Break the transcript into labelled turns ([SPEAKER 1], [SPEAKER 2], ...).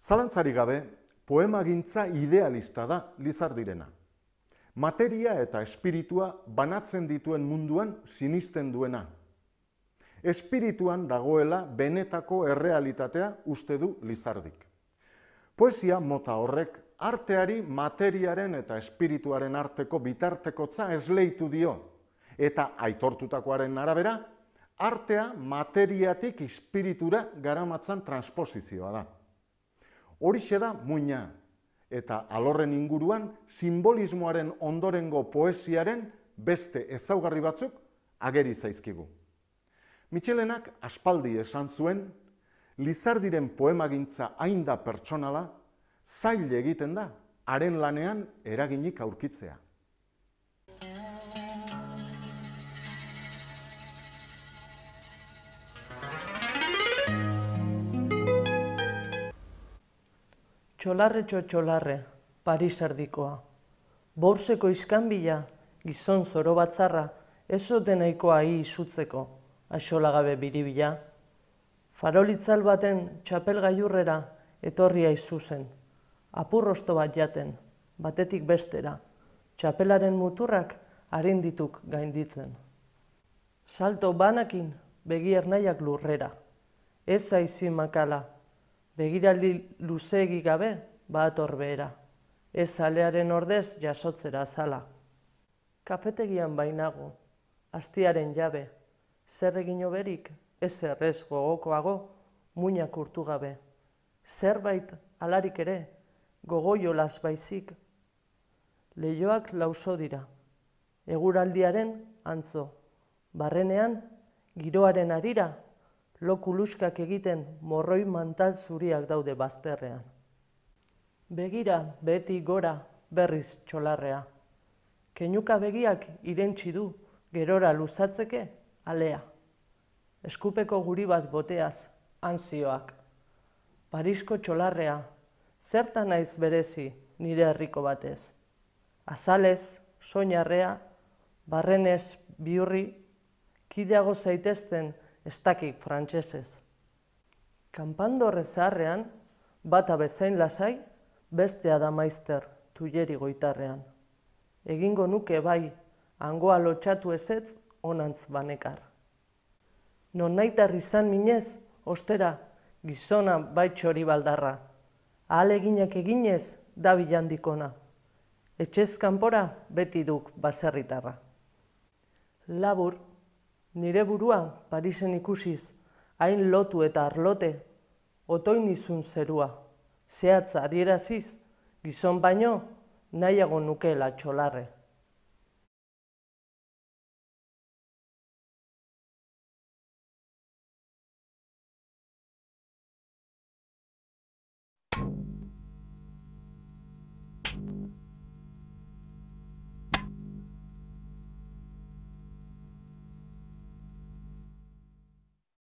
[SPEAKER 1] Zalantzari gabe, poema gintza idealista da lizar direna. Materia eta espiritua banatzen dituen munduan sinisten duena. Espirituan dagoela benetako errealitatea uste du lizardik. Poesia mota horrek arteari materiaren eta espirituaren arteko bitartekotza esleitu dio, eta aitortutakoaren arabera, artea materiatik espiritura garamatzan transpozizioa da. Horixe da muina, eta alorren inguruan simbolismoaren ondorengo poesiaren beste ezaugarri batzuk ageri zaizkigu. Michelenak aspaldi esan zuen, Lizardiren poemagintza hainda pertsonala, zail egiten da, haren lanean eraginik aurkitzea.
[SPEAKER 2] txolarre txolarre, Paris erdikoa. Borseko izkanbila, gizon zoro batzarra, ez zote nahikoa hi izutzeko, asolagabe biribila. Farolitzal baten txapel gaiurrera etorria izuzen, apurrosto bat jaten, batetik bestera, txapelaren muturrak arinditut gainditzen. Salto banakin begi lurrera. Ez aizimakala begiraldi luzegi gabe bat horbeera. Ez alearen ordez jasotzera zala. Kafetegian bainago, astiaren jabe, zer egin oberik, ez zerrez gogokoago, muinak urtu gabe. Zerbait alarik ere, gogoio baizik. Leioak lauso dira, eguraldiaren antzo, barrenean, giroaren arira lokuluskak egiten morroi mantal zuriak daude bazterrean. Begira beti gora berriz txolarrea. Kenuka begiak irentsi du gerora luzatzeke alea. Eskupeko guri bat boteaz anzioak. Parisko txolarrea zerta naiz berezi nire herriko batez. Azalez soinarrea barrenez biurri kideago zaitezten ez dakik frantsesez. Kampando rezarrean, bata bezain lasai, bestea da maizter, tuieri goitarrean. Egingo nuke bai, angoa lotxatu ezetz, onantz banekar. Non naitar izan minez, ostera, gizona baitxori baldarra. Ahal eginak eginez, dabi jandikona. Etxez kanpora, beti duk baserritarra. Labur, nire burua Parisen ikusiz, hain lotu eta arlote, otoin izun zerua, zehatz adieraziz, gizon baino, nahiago nukela txolarre.